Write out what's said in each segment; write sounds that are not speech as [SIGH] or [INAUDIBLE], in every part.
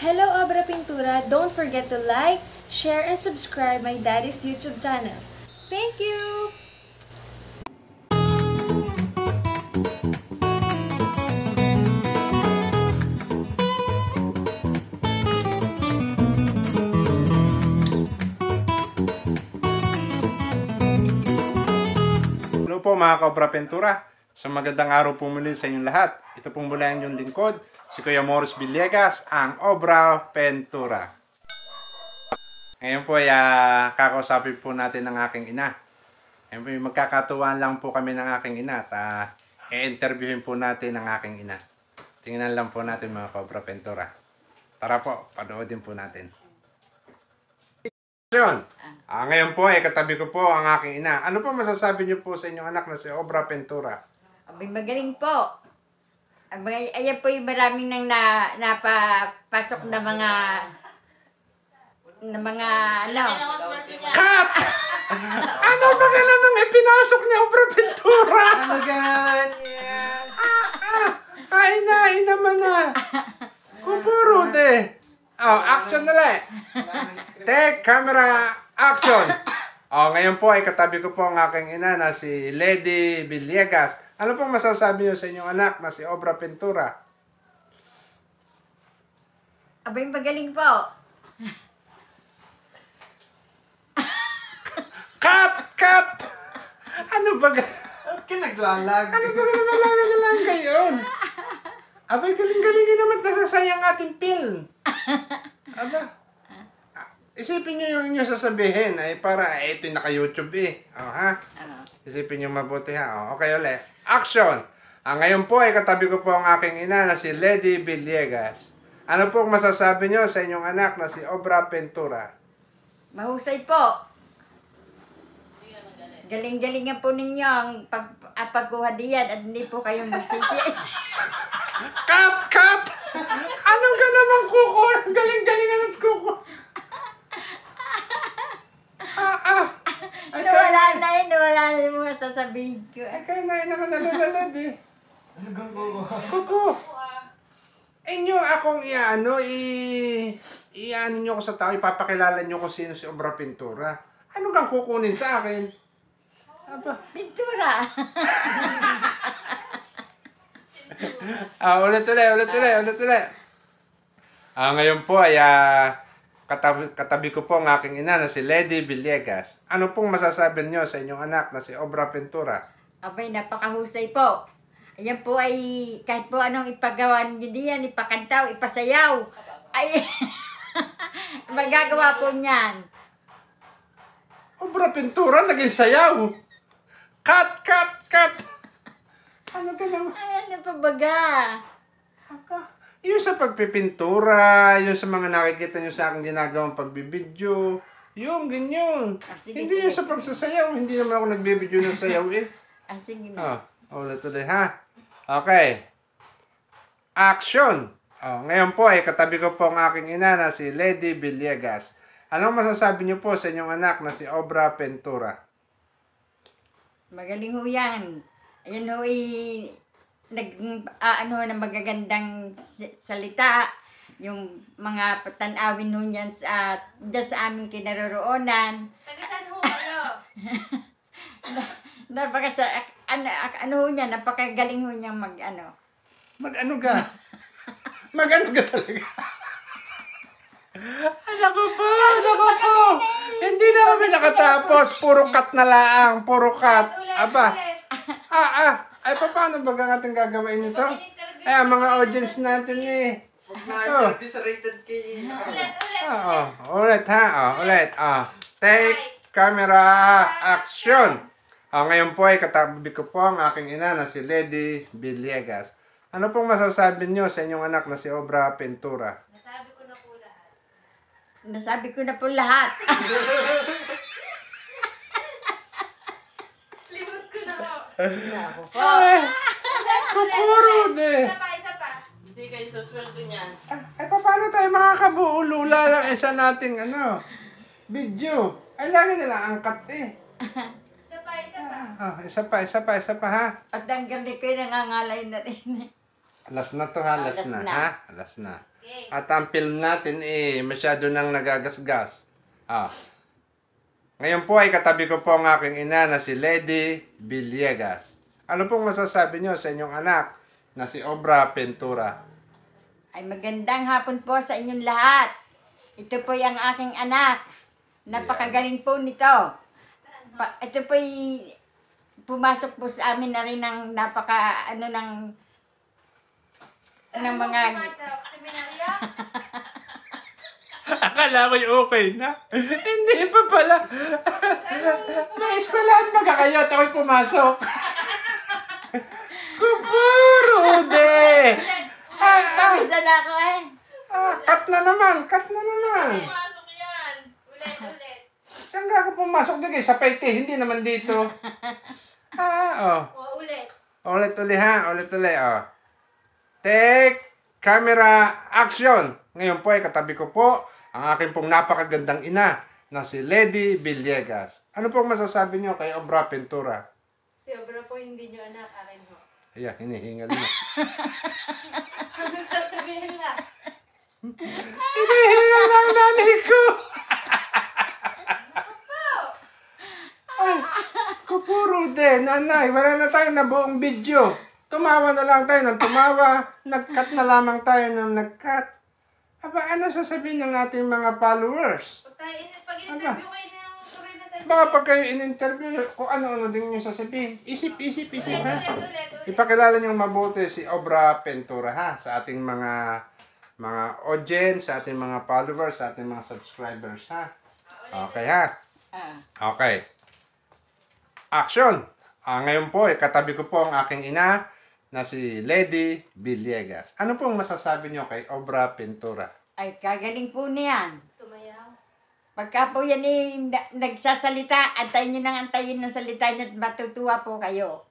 Hello Obra Pintura! Don't forget to like, share, and subscribe my daddy's YouTube channel. Thank you! Hello po mga Cobra Pintura. So magandang araw po muli sa inyong lahat. Ito pong mula yung lingkod, si Kuya Morris Villegas, ang Obra Pentura. Ngayon po ay uh, kakausapin po natin ng aking ina. Ngayon po magkakatuwaan lang po kami ng aking ina at uh, i-interviewin po natin ang aking ina. Tingnan lang po natin mga Obra Pentura. Tara po, panoodin po natin. Yun. Ah, ngayon po, ay katabi ko po ang aking ina. Ano po masasabi niyo po sa inyong anak na si Obra Pentura? May magaling po. Ayan po yung maraming nang na, napapasok na mga na mga ano. Cut! ano ba kala nang ipinasok eh, niya ang prepentura? ano ganyan? Ah, ah, ay na, ay naman na. Kupuro de. Oh, action na lang. Take camera, action ngayon po ay katabi ko po ang aking ina na si Lady Villegas. Ano pong masasabi niyo sa inyong anak na si Obra Pintura? Abay, magaling po. [LAUGHS] cut! Cut! Ano ba? Ba't Ano naglalag? Ano ba naglalag ngayon? [LAUGHS] Abay, galing galingin naman nasasayang ating film. [LAUGHS] Aba. Isipin niyo yung inyo sasabihin ay eh, para eh, ito yung naka-YouTube eh. Oh, ha? Ano? Isipin niyo mabuti ha. Oh, okay ulit. Action! Ah, ngayon po ay katabi ko po ang aking ina na si Lady Villegas. Ano po ang masasabi niyo sa inyong anak na si Obra Ventura? Mahusay po. Galing-galing nga po ninyo ang pag, ah, pagkuha diyan at hindi po kayong magsisiyas. [LAUGHS] cut! Cut! Anong ka naman kukuha? Galing-galing at kukuha. sasabihin ko. Eh, kaya na yun naman nalulunod eh. Talagang bawa. Kuko! Eh, inyo akong iano, i... Iano nyo ko sa tao, ipapakilala nyo ko sino si Obra Pintura. Ano kang kukunin sa akin? Aba. Pintura! ah, ulit ulit, ulit ulit, ulit ulit. Ah, ngayon po ay ah, Katabi, katabi ko po ang aking ina na si Lady Villegas. Ano pong masasabi niyo sa inyong anak na si Obra Pintura? Abay, napakahusay po. Ayan po ay kahit po anong ipagawan niyo diyan, ipakantaw, ipasayaw. Ay, [LAUGHS] magagawa po niyan. Obra Pintura, naging sayaw. Cut, cut, cut. Ano ka lang? Ay, ano pa baga? Aka. Yung sa pagpipintura, yung sa mga nakikita nyo sa akin ginagawang pagbibidyo, yung ganyan. Ah, hindi yung sa pagsasayaw, hindi naman ako nagbibidyo ng sayaw eh. [LAUGHS] ah, sige na. Oh, ulit ulit ha. Okay. Action! Oh, ngayon po ay eh, katabi ko po ang aking ina na si Lady Villegas. Anong masasabi niyo po sa inyong anak na si Obra Pentura? Magaling ho yan. Yan ho, i- eh, nag uh, ano ng magagandang salita yung mga tanawin nun yan sa, uh, sa aming kinaroroonan. Taga saan ho kayo? [LAUGHS] napaka sa, ano, ano niya, napakagaling ho niya mag ano. Mag ano ka? mag ano ka talaga? Anak ko po, anak po. Hindi na kami nakatapos. Puro cut na laang, puro cut. Aba. Ah, ah. Ay, pa, paano ba natin gagawin ito? Ay, ang mga audience natin eh. Huwag na-interview sa rated K. Eh. Ulit, ulit. Ah, Oo, oh, ulit ha. Oh, ulit. Oh. Take camera action. Oh, ngayon po ay katabi ko po ang aking ina na si Lady Villegas. Ano pong masasabi niyo sa inyong anak na si Obra Pintura? Nasabi ko na po lahat. Nasabi ko na po lahat. [LAUGHS] Nako po. Kapuro de. Isa pa, isa pa. Hindi kayo susweldo niyan. Eh, Ay, paano tayo makakabuo lula ng isa nating ano? Video. Ay, lagi nila angkat eh. isa pa, isa pa. Oh, isa pa, isa pa, isa pa ha. At hanggang di ko nangangalay na rin eh. Alas na to ha, alas, alas na, na ha. Alas na. Okay. At ang film natin eh, masyado nang nagagasgas. Ah. Ngayon po ay katabi ko po ang aking ina na si Lady Villegas. Ano pong masasabi niyo sa inyong anak na si Obra Ventura? Ay magandang hapon po sa inyong lahat. Ito po yung aking anak. Napakagaling po nito. Pa, ito po pumasok po sa amin na rin ng napaka ano ng ng mga [LAUGHS] Akala ko yung okay na. Hindi pa pala. May eskulahan baga kayo at ako'y pumasok. Kupuro de! Ah, ah, na ako eh. ah, cut na naman, cut na naman. Pumasok yan. Ulit, ulit. Saan ka ako pumasok din Sa pete, hindi naman dito. Ah, oh. O, ulit. Oh, ulit ulit ha, ulit ulit oh. Take, camera, action. Ngayon po ay katabi ko po ang aking pong napakagandang ina na si Lady Villegas. Ano pong masasabi niyo kay Obra Pintura? Si Obra po hindi niyo anak, akin ho. Ayan, hinihingal na. ano sasabihin na? [LAUGHS] hinihingal na ang nanay ko! Ano Ay, kupuro din, nanay. Wala na tayong buong video. Tumawa na lang tayo ng tumawa. Nag-cut na lamang tayo ng nag-cut. Aba, ano sasabihin ng ating mga followers? Pag tayo in- pag ano? interview Aba. kayo ng tuloy sa Baka pag kayo in-interview, kung ano-ano din yung sasabihin. Isip, isip, isip, ha? ulit, ulit, Ipakilala niyong mabuti si Obra Pentura, ha? Sa ating mga mga audience, sa ating mga followers, sa ating mga subscribers, ha? Ah, okay, ha? Ah, Okay. Action! Ah, ngayon po, eh, katabi ko po ang aking ina na si Lady Villegas. Ano pong masasabi niyo kay Obra Pintura? Ay, kagaling po niyan. Tumayaw. Pagka po yan eh, nagsasalita, antayin niyo nang antayin ng salita niya at matutuwa po kayo.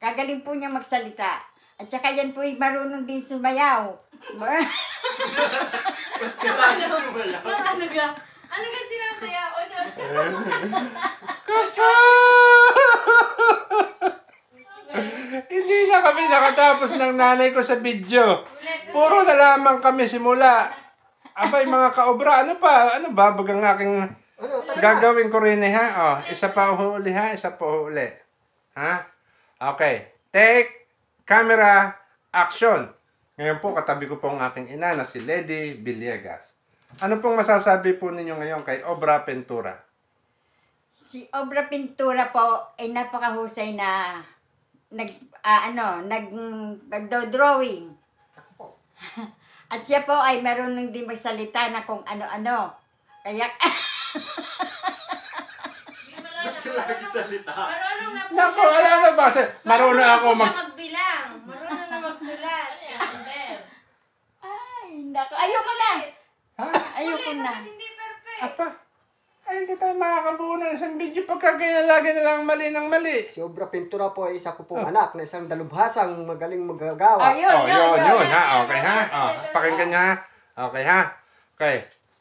Kagaling po niya magsalita. At saka yan po ay marunong din sumayaw. ano? sumayaw? Ano ka? Ano ka ano sinasayaw? Ano? Kaka! Hindi na kami nakatapos ng nanay ko sa video. Puro na lamang kami simula. Abay, mga kaobra, ano pa? Ano ba? Bagang aking gagawin ko rin eh, ha? Oh, isa pa huli ha, isa pa huli. Ha? Okay. Take, camera, action. Ngayon po, katabi ko po ang aking ina na si Lady Villegas. Ano pong masasabi po ninyo ngayon kay Obra Pintura? Si Obra Pintura po ay napakahusay na nag uh, ano, nag nagdo-drawing. [LAUGHS] At siya po ay nang di magsalita na kung ano-ano. Kaya... Ba't ka lagi salita? Marunong na po Naku, siya. alam na ba? Marunong ako po mag... siya magbilang. Marunong na magsulat. [LAUGHS] Ayan, ano Ay, naku. Ayoko na! Ha? Ayoko na. Hindi perfect. Apa? Ay, hindi tayo makakabuo ng isang video pagka ganyan lagi na lang mali ng mali. Si Obra Pintura po ay isa ko pong anak na isang dalubhasang magaling magagawa. Ayun, oh, yun, yun, yun, ha? Okay, ha? Oh, pakinggan niya, ha? Okay, ha? Okay.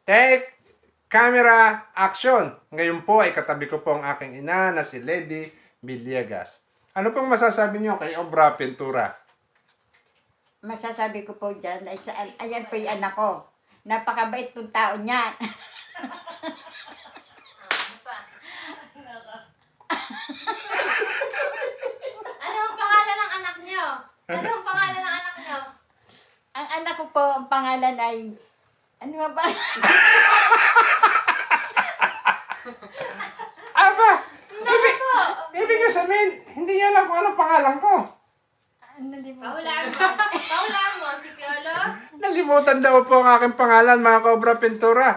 Take camera action. Ngayon po ay katabi ko po ang aking ina na si Lady Villegas. Ano pong masasabi niyo kay Obra Pintura? Masasabi ko po dyan, ayan po yung anak ko. Napakabait pong tao niya. [LAUGHS] Ano ang pangalan ng anak niyo? Ang anak ko po, ang pangalan ay... Ano nga ba? [LAUGHS] Aba! Ibig, ibig nyo sabihin, hindi nyo alam kung anong pangalan ko. Ah, Paulaan mo. Paulaan mo, si Piolo. Nalimutan daw po ang aking pangalan, mga Cobra Pintura.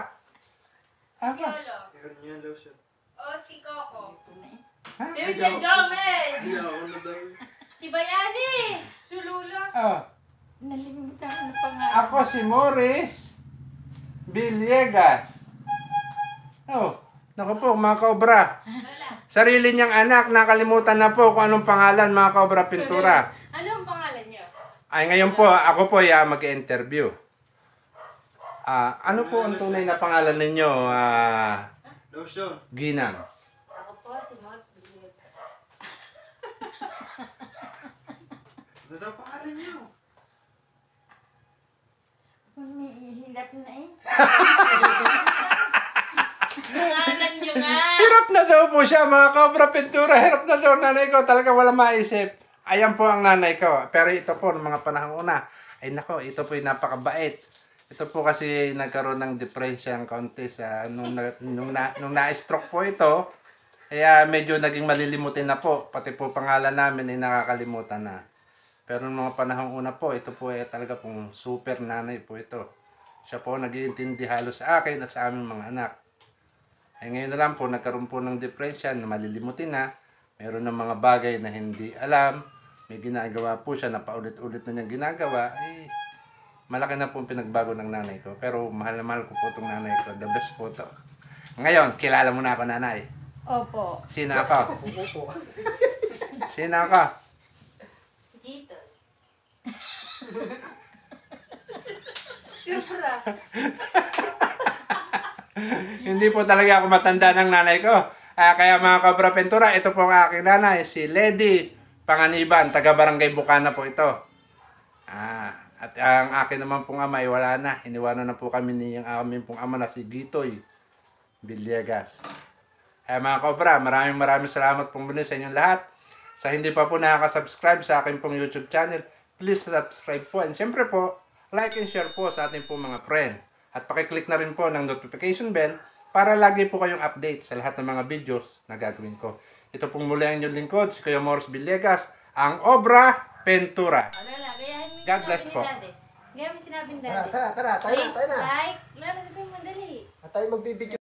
Aba. Piolo. Yun yun daw siya. O si Coco. Sergio Gomez. Hindi ako Si Bayani. Lola? Oh. Ah. Nalimutan ko na pangalan. Ako si Morris Villegas. Oh. Naku po, mga kobra. Sarili niyang anak, nakalimutan na po kung anong pangalan, mga kobra pintura. Anong pangalan niyo? Ay, ngayon po, ako po ya ah, mag-interview. Ah, ano po ang tunay na pangalan ninyo? Ah, Lucio. Ginang. Ano daw pangalan niyo? Humihilap na eh. Pangalan [LAUGHS] niyo nga. Hirap na daw po siya mga kabra pintura. Hirap na daw nanay ko. Talaga wala maisip. Ayan po ang nanay ko. Pero ito po, ng mga panahong una, ay nako, ito po yung napakabait. Ito po kasi nagkaroon ng depression ang kaunti sa nung, na, nung, na, nung na-stroke po ito. Kaya medyo naging malilimutin na po. Pati po pangalan namin ay nakakalimutan na. Pero mga panahong una po, ito po ay talaga pong super nanay po ito. Siya po nag-iintindi halos sa akin at sa aming mga anak. Ay ngayon na lang po, nagkaroon po ng depresya na malilimutin na. Meron ng mga bagay na hindi alam. May ginagawa po siya na paulit-ulit na niyang ginagawa. Eh, malaki na po pinagbago ng nanay ko. Pero mahal na mahal ko po itong nanay ko. The best po to. Ngayon, kilala mo na ako nanay. Opo. Sino ako? Opo. Sino ako? Supra. Hindi po talaga ako matanda ng nanay ko. Uh, kaya mga Kabra Ventura, ito po ang aking nanay, si Lady Panganiban, taga Barangay Bukana po ito. Ah, at ang akin naman pong ama ay wala na. Iniwanan na po kami ni yung amin pong ama na si Gitoy Villegas. Eh mga Kabra, maraming maraming salamat po muli sa inyong lahat. Sa hindi pa po nakaka-subscribe sa akin pong YouTube channel, please subscribe po. And syempre po, like and share po sa ating po mga friend. At pakiclick na rin po ng notification bell para lagi po kayong update sa lahat ng mga videos na gagawin ko. Ito pong muli ang inyong lingkod, si Kuya Morris Villegas, ang Obra Pentura. God bless po. Gaya mo sinabi ni Tara, tara, tara. Tayo like. tayo na. Like, lalasabi mo, dali. At tayo magbibidyo.